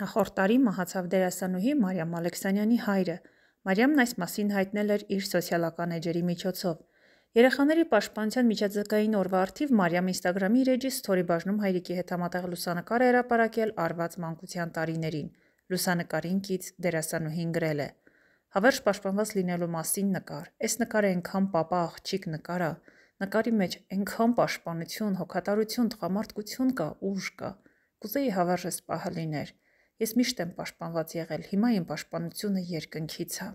Նախորդ տարի մահացավ դերասանուհի Մարիամ Ալեքսանյանի հայրը։ Մարիամն այս մասին հայտնել էր իր սոցիալական էջերի միջոցով։ Երեխաների պաշտպանության միջազգային օրվա արդիվ Մարիամ Instagram-ի իր էջի story բաժնում հայրիկի հետ համատեղ լուսանկար է հրապարակել արված մանկության տարիներին։ Լուսանկարին կից դերասանուհին գրել է. Հավերժ պաշտպանված լինելու մասին նկար։ Այս նկարը այնքան papa աղջիկ նկար է։ Նկարի մեջ այնքան պաշտպանություն, հոգատարություն, տղամարդկություն կա, ուժ կա։ Կուզեի հավերժ սպահը լիներ։ Ես միշտ եմ պաշտպանված եղել, հիմա իմ պաշտպանությունը երկնքից է։